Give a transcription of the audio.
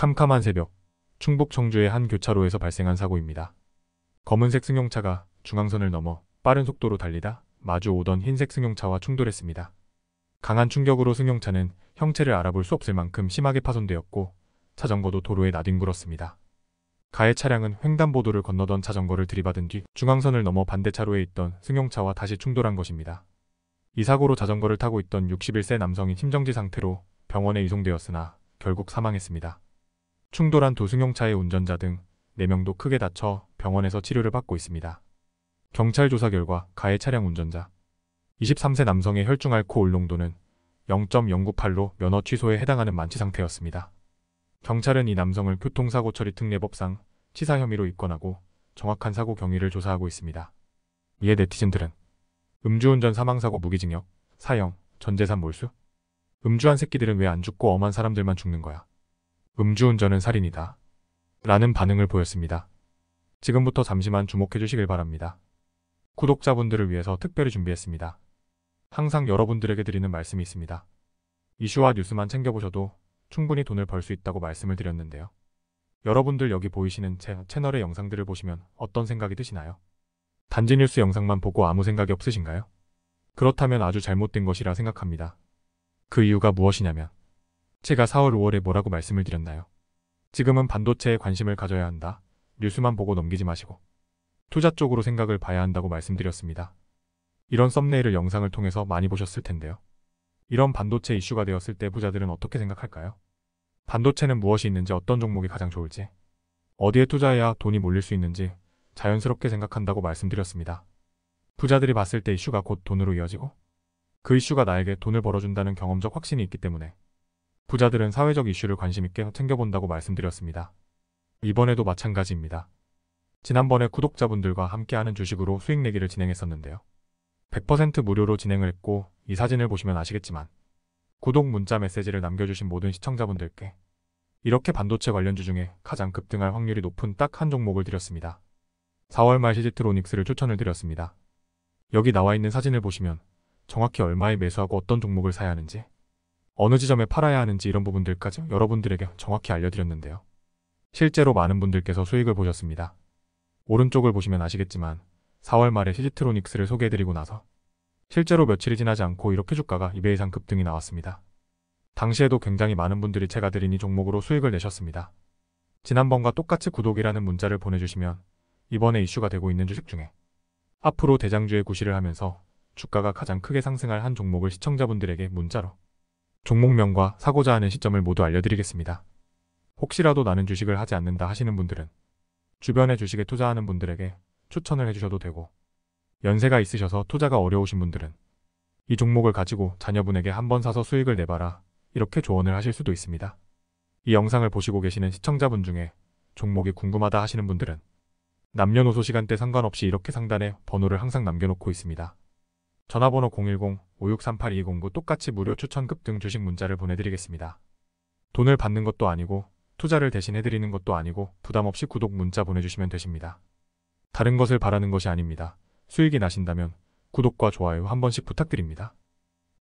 캄캄한 새벽, 충북 청주의 한 교차로에서 발생한 사고입니다. 검은색 승용차가 중앙선을 넘어 빠른 속도로 달리다 마주 오던 흰색 승용차와 충돌했습니다. 강한 충격으로 승용차는 형체를 알아볼 수 없을 만큼 심하게 파손되었고 자전거도 도로에 나뒹굴었습니다. 가해 차량은 횡단보도를 건너던 자전거를 들이받은 뒤 중앙선을 넘어 반대 차로에 있던 승용차와 다시 충돌한 것입니다. 이 사고로 자전거를 타고 있던 61세 남성이 심정지 상태로 병원에 이송되었으나 결국 사망했습니다. 충돌한 도승용차의 운전자 등 4명도 크게 다쳐 병원에서 치료를 받고 있습니다. 경찰 조사 결과 가해 차량 운전자 23세 남성의 혈중 알코올 농도는 0.098로 면허 취소에 해당하는 만취 상태였습니다. 경찰은 이 남성을 교통사고 처리 특례법상 치사 혐의로 입건하고 정확한 사고 경위를 조사하고 있습니다. 이에 네티즌들은 음주운전 사망사고 무기징역, 사형, 전재산 몰수? 음주한 새끼들은 왜 안 죽고 엄한 사람들만 죽는 거야? 음주운전은 살인이다. 라는 반응을 보였습니다. 지금부터 잠시만 주목해 주시길 바랍니다. 구독자분들을 위해서 특별히 준비했습니다. 항상 여러분들에게 드리는 말씀이 있습니다. 이슈와 뉴스만 챙겨보셔도 충분히 돈을 벌 수 있다고 말씀을 드렸는데요. 여러분들 여기 보이시는 제 채널의 영상들을 보시면 어떤 생각이 드시나요? 단지 뉴스 영상만 보고 아무 생각이 없으신가요? 그렇다면 아주 잘못된 것이라 생각합니다. 그 이유가 무엇이냐면 제가 4월 5월에 뭐라고 말씀을 드렸나요? 지금은 반도체에 관심을 가져야 한다. 뉴스만 보고 넘기지 마시고 투자 쪽으로 생각을 봐야 한다고 말씀드렸습니다. 이런 썸네일을 영상을 통해서 많이 보셨을 텐데요. 이런 반도체 이슈가 되었을 때 부자들은 어떻게 생각할까요? 반도체는 무엇이 있는지 어떤 종목이 가장 좋을지 어디에 투자해야 돈이 몰릴 수 있는지 자연스럽게 생각한다고 말씀드렸습니다. 부자들이 봤을 때 이슈가 곧 돈으로 이어지고 그 이슈가 나에게 돈을 벌어준다는 경험적 확신이 있기 때문에 부자들은 사회적 이슈를 관심 있게 챙겨본다고 말씀드렸습니다. 이번에도 마찬가지입니다. 지난번에 구독자분들과 함께하는 주식으로 수익 내기를 진행했었는데요. 100% 무료로 진행을 했고 이 사진을 보시면 아시겠지만 구독 문자 메시지를 남겨주신 모든 시청자분들께 이렇게 반도체 관련주 중에 가장 급등할 확률이 높은 딱 한 종목을 드렸습니다. 4월 말 시지트로닉스를 추천을 드렸습니다. 여기 나와 있는 사진을 보시면 정확히 얼마에 매수하고 어떤 종목을 사야 하는지 어느 지점에 팔아야 하는지 이런 부분들까지 여러분들에게 정확히 알려드렸는데요. 실제로 많은 분들께서 수익을 보셨습니다. 오른쪽을 보시면 아시겠지만 4월 말에 시지트로닉스를 소개해드리고 나서 실제로 며칠이 지나지 않고 이렇게 주가가 2배 이상 급등이 나왔습니다. 당시에도 굉장히 많은 분들이 제가 드린 이 종목으로 수익을 내셨습니다. 지난번과 똑같이 구독이라는 문자를 보내주시면 이번에 이슈가 되고 있는 주식 중에 앞으로 대장주의 구시를 하면서 주가가 가장 크게 상승할 한 종목을 시청자분들에게 문자로 종목명과 사고자 하는 시점을 모두 알려드리겠습니다. 혹시라도 나는 주식을 하지 않는다 하시는 분들은 주변의 주식에 투자하는 분들에게 추천을 해주셔도 되고 연세가 있으셔서 투자가 어려우신 분들은 이 종목을 가지고 자녀분에게 한 번 사서 수익을 내봐라 이렇게 조언을 하실 수도 있습니다. 이 영상을 보시고 계시는 시청자분 중에 종목이 궁금하다 하시는 분들은 남녀노소 시간대 상관없이 이렇게 상단에 번호를 항상 남겨놓고 있습니다. 전화번호 010 5638-209 똑같이 무료 추천급 등 주식 문자를 보내드리겠습니다. 돈을 받는 것도 아니고 투자를 대신해드리는 것도 아니고 부담없이 구독 문자 보내주시면 되십니다. 다른 것을 바라는 것이 아닙니다. 수익이 나신다면 구독과 좋아요 한 번씩 부탁드립니다.